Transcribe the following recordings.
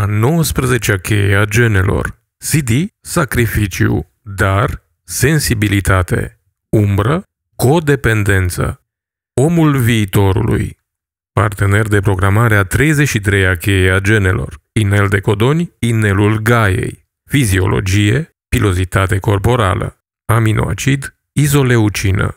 a 19-a cheie a genelor. CD, sacrificiu, dar, sensibilitate, umbră, codependență. Omul viitorului. Partener de programare a 33-a cheie a genelor. Inel de codoni, inelul gaiei. Fiziologie, pilozitate corporală. Aminoacid, izoleucină.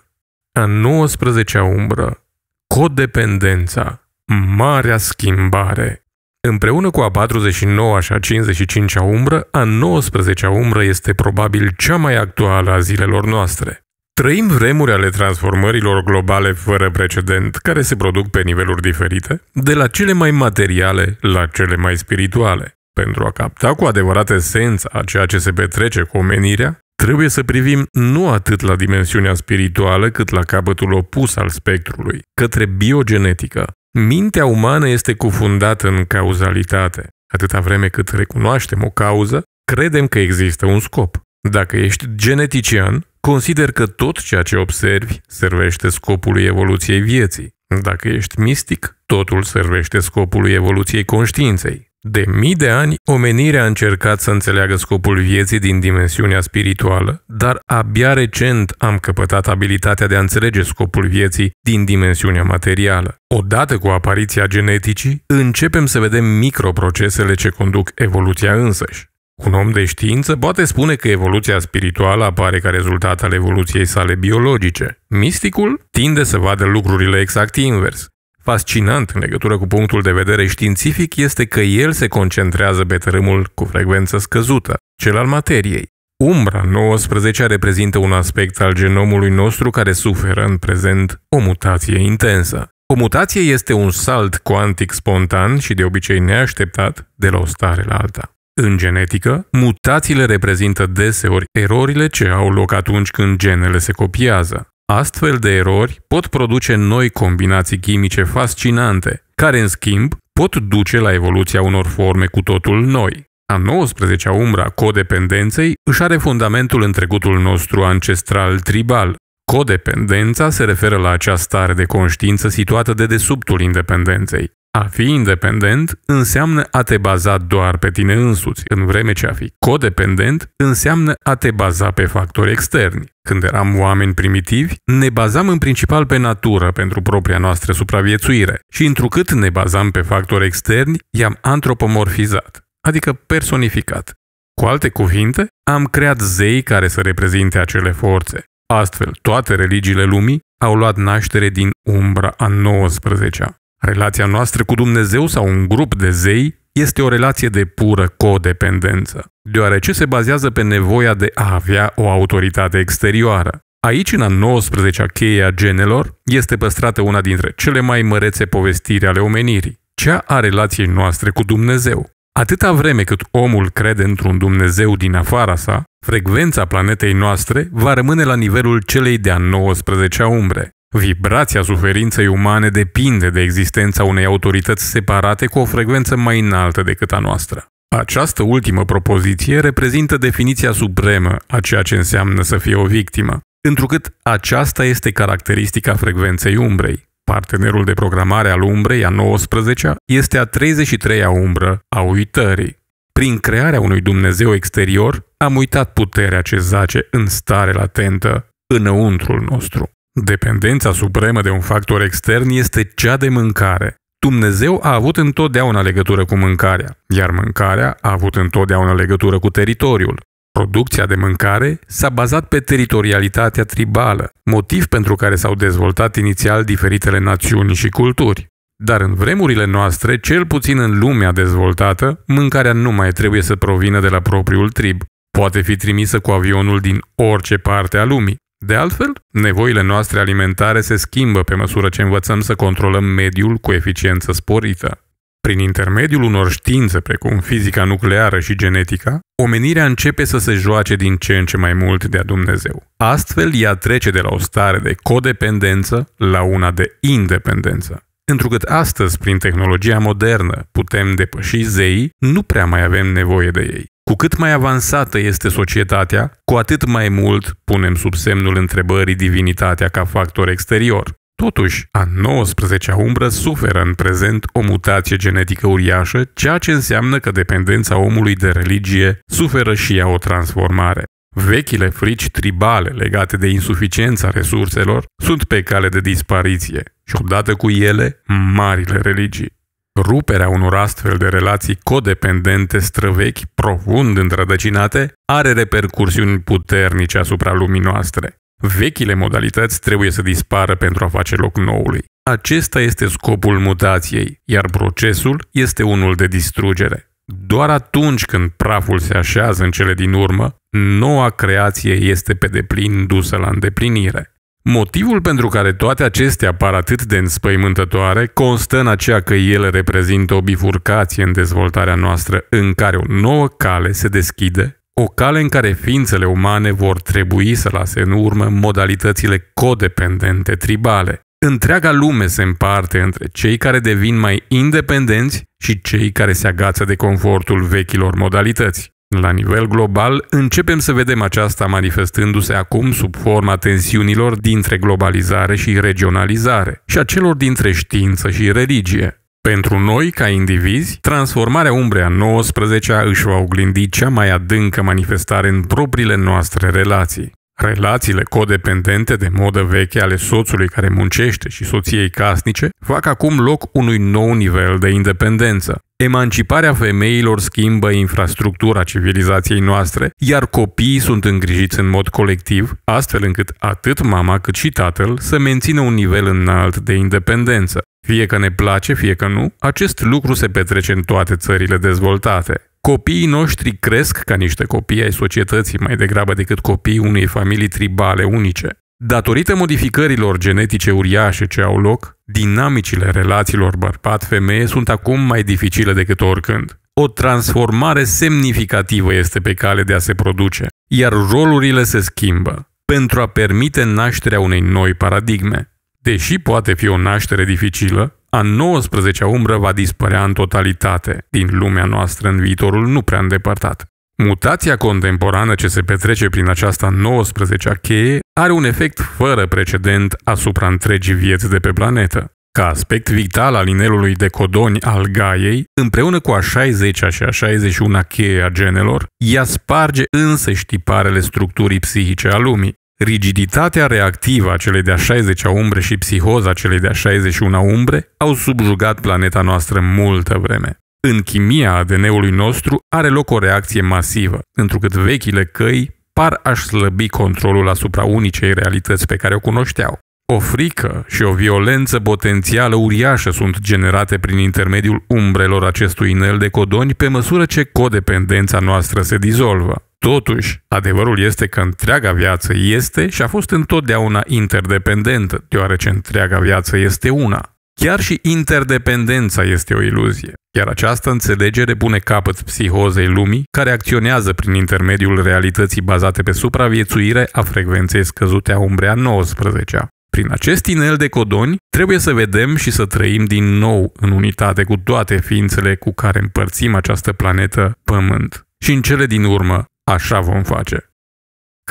A 19-a umbră. Codependența. Marea schimbare. Împreună cu a 49-a și a 55-a umbră, a 19-a umbră este probabil cea mai actuală a zilelor noastre. Trăim vremuri ale transformărilor globale fără precedent, care se produc pe niveluri diferite, de la cele mai materiale la cele mai spirituale. Pentru a capta cu adevărat esența a ceea ce se petrece cu omenirea, trebuie să privim nu atât la dimensiunea spirituală cât la capătul opus al spectrului, către biogenetică, Mintea umană este cufundată în cauzalitate. Atâta vreme cât recunoaștem o cauză, credem că există un scop. Dacă ești genetician, consider că tot ceea ce observi servește scopului evoluției vieții. Dacă ești mistic, totul servește scopului evoluției conștiinței. De mii de ani, omenirea a încercat să înțeleagă scopul vieții din dimensiunea spirituală, dar abia recent am căpătat abilitatea de a înțelege scopul vieții din dimensiunea materială. Odată cu apariția geneticii, începem să vedem microprocesele ce conduc evoluția însăși. Un om de știință poate spune că evoluția spirituală apare ca rezultat al evoluției sale biologice. Misticul tinde să vadă lucrurile exact invers. Fascinant în legătură cu punctul de vedere științific este că el se concentrează pe tărâmul cu frecvență scăzută, cel al materiei. Umbra 19 reprezintă un aspect al genomului nostru care suferă în prezent o mutație intensă. O mutație este un salt cuantic spontan și de obicei neașteptat de la o stare la alta. În genetică, mutațiile reprezintă deseori erorile ce au loc atunci când genele se copiază. Astfel de erori pot produce noi combinații chimice fascinante, care în schimb pot duce la evoluția unor forme cu totul noi. A 19-a umbra codependenței își are fundamentul în trecutul nostru ancestral tribal. Codependența se referă la acea stare de conștiință situată de desubtul independenței. A fi independent înseamnă a te baza doar pe tine însuți, în vreme ce a fi codependent înseamnă a te baza pe factori externi. Când eram oameni primitivi, ne bazam în principal pe natură pentru propria noastră supraviețuire și întrucât ne bazam pe factori externi, i-am antropomorfizat, adică personificat. Cu alte cuvinte, am creat zei care să reprezinte acele forțe. Astfel, toate religiile lumii au luat naștere din umbra a 19-a. Relația noastră cu Dumnezeu sau un grup de zei este o relație de pură codependență, deoarece se bazează pe nevoia de a avea o autoritate exterioară. Aici, în a 19-a cheie a genelor, este păstrată una dintre cele mai mărețe povestiri ale omenirii, cea a relației noastre cu Dumnezeu. Atâta vreme cât omul crede într-un Dumnezeu din afara sa, frecvența planetei noastre va rămâne la nivelul celei de-a 19-a umbre, Vibrația suferinței umane depinde de existența unei autorități separate cu o frecvență mai înaltă decât a noastră. Această ultimă propoziție reprezintă definiția supremă a ceea ce înseamnă să fie o victimă, întrucât aceasta este caracteristica frecvenței umbrei. Partenerul de programare al umbrei, a 19-a, este a 33-a umbră a uitării. Prin crearea unui Dumnezeu exterior, am uitat puterea ce zace în stare latentă înăuntrul nostru. Dependența supremă de un factor extern este cea de mâncare. Dumnezeu a avut întotdeauna legătură cu mâncarea, iar mâncarea a avut întotdeauna legătură cu teritoriul. Producția de mâncare s-a bazat pe teritorialitatea tribală, motiv pentru care s-au dezvoltat inițial diferitele națiuni și culturi. Dar în vremurile noastre, cel puțin în lumea dezvoltată, mâncarea nu mai trebuie să provină de la propriul trib. Poate fi trimisă cu avionul din orice parte a lumii. De altfel, nevoile noastre alimentare se schimbă pe măsură ce învățăm să controlăm mediul cu eficiență sporită. Prin intermediul unor științe precum fizica nucleară și genetica, omenirea începe să se joace din ce în ce mai mult de-a Dumnezeu. Astfel, ea trece de la o stare de codependență la una de independență. Întrucât astăzi, prin tehnologia modernă, putem depăși zeii, nu prea mai avem nevoie de ei. Cu cât mai avansată este societatea, cu atât mai mult punem sub semnul întrebării divinitatea ca factor exterior. Totuși, a 19-a umbră suferă în prezent o mutație genetică uriașă, ceea ce înseamnă că dependența omului de religie suferă și ea o transformare. Vechile frici tribale legate de insuficiența resurselor sunt pe cale de dispariție și odată cu ele, marile religii. Ruperea unor astfel de relații codependente străvechi, profund întrădăcinate, are repercursiuni puternice asupra lumii noastre. Vechile modalități trebuie să dispară pentru a face loc noului. Acesta este scopul mutației, iar procesul este unul de distrugere. Doar atunci când praful se așează în cele din urmă, noua creație este pe deplin dusă la îndeplinire. Motivul pentru care toate acestea par atât de înspăimântătoare constă în aceea că ele reprezintă o bifurcație în dezvoltarea noastră în care o nouă cale se deschide o cale în care ființele umane vor trebui să lase în urmă modalitățile codependente tribale. Întreaga lume se împarte între cei care devin mai independenți și cei care se agață de confortul vechilor modalități. La nivel global, începem să vedem aceasta manifestându-se acum sub forma tensiunilor dintre globalizare și regionalizare și a celor dintre știință și religie. Pentru noi, ca indivizi, transformarea umbrei a 19-a își va oglindi cea mai adâncă manifestare în propriile noastre relații. Relațiile codependente de modă veche ale soțului care muncește și soției casnice fac acum loc unui nou nivel de independență. Emanciparea femeilor schimbă infrastructura civilizației noastre, iar copiii sunt îngrijiți în mod colectiv, astfel încât atât mama cât și tatăl să mențină un nivel înalt de independență. Fie că ne place, fie că nu, acest lucru se petrece în toate țările dezvoltate. Copiii noștri cresc ca niște copii ai societății mai degrabă decât copiii unei familii tribale unice. Datorită modificărilor genetice uriașe ce au loc, dinamicile relațiilor bărbat-femeie sunt acum mai dificile decât oricând. O transformare semnificativă este pe cale de a se produce, iar rolurile se schimbă pentru a permite nașterea unei noi paradigme. Deși poate fi o naștere dificilă, a 19-a umbră va dispărea în totalitate din lumea noastră în viitorul nu prea îndepărtat. Mutația contemporană ce se petrece prin această 19-a cheie are un efect fără precedent asupra întregii vieți de pe planetă. Ca aspect vital al inelului de codoni al Gaiei, împreună cu a 60-a și a 61-a cheie a genelor, ea sparge însă știparele structurii psihice a lumii. Rigiditatea reactivă a celei de-a 60-a umbre și psihoza celei de-a 61-a umbre au subjugat planeta noastră multă vreme. În chimia ADN-ului nostru are loc o reacție masivă, întrucât vechile căi par a-și slăbi controlul asupra unicei realități pe care o cunoșteau. O frică și o violență potențială uriașă sunt generate prin intermediul umbrelor acestui inel de codoni pe măsură ce codependența noastră se dizolvă. Totuși, adevărul este că întreaga viață este și a fost întotdeauna interdependentă, deoarece întreaga viață este una. Chiar și interdependența este o iluzie, iar această înțelegere pune capăt psihozei lumii, care acționează prin intermediul realității bazate pe supraviețuire a frecvenței scăzute a umbrea 19 -a. Prin acest inel de codoni, trebuie să vedem și să trăim din nou în unitate cu toate ființele cu care împărțim această planetă Pământ. Și în cele din urmă, așa vom face.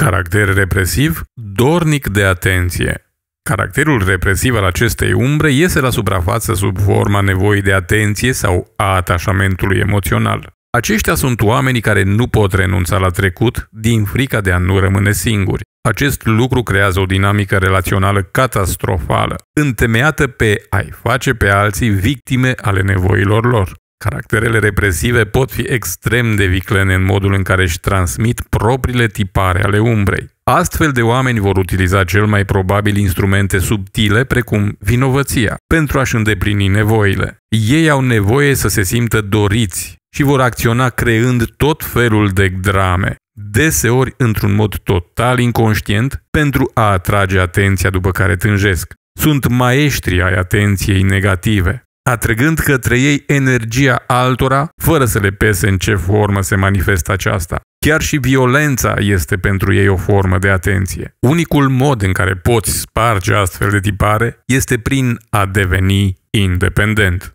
Caracter represiv, dornic de atenție. Caracterul represiv al acestei umbre iese la suprafață sub forma nevoii de atenție sau a atașamentului emoțional. Aceștia sunt oamenii care nu pot renunța la trecut din frica de a nu rămâne singuri. Acest lucru creează o dinamică relațională catastrofală, întemeiată pe a-i face pe alții victime ale nevoilor lor. Caracterele represive pot fi extrem de viclene în modul în care își transmit propriile tipare ale umbrei. Astfel de oameni vor utiliza cel mai probabil instrumente subtile precum vinovăția pentru a-și îndeplini nevoile. Ei au nevoie să se simtă doriți și vor acționa creând tot felul de drame deseori într-un mod total inconștient, pentru a atrage atenția după care tânjesc. Sunt maestri ai atenției negative, atrăgând către ei energia altora, fără să le pese în ce formă se manifestă aceasta. Chiar și violența este pentru ei o formă de atenție. Unicul mod în care poți sparge astfel de tipare este prin a deveni independent.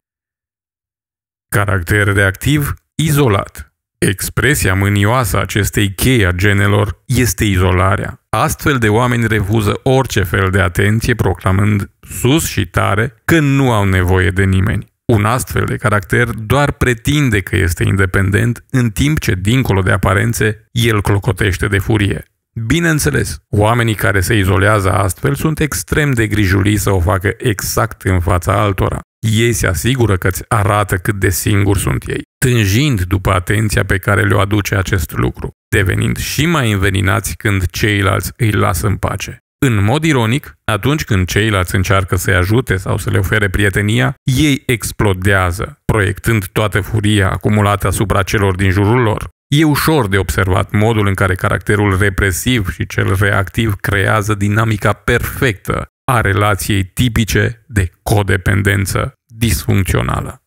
Caracter reactiv izolat. Expresia mânioasă a acestei chei a genelor este izolarea. Astfel de oameni refuză orice fel de atenție, proclamând sus și tare că nu au nevoie de nimeni. Un astfel de caracter doar pretinde că este independent, în timp ce, dincolo de aparențe, el clocotește de furie. Bineînțeles, oamenii care se izolează astfel sunt extrem de grijuliți să o facă exact în fața altora. Ei se asigură că îți arată cât de singuri sunt ei, tânjind după atenția pe care le-o aduce acest lucru, devenind și mai înveninați când ceilalți îi lasă în pace. În mod ironic, atunci când ceilalți încearcă să-i ajute sau să le ofere prietenia, ei explodează, proiectând toată furia acumulată asupra celor din jurul lor. E ușor de observat modul în care caracterul represiv și cel reactiv creează dinamica perfectă a relației tipice de codependență disfuncțională.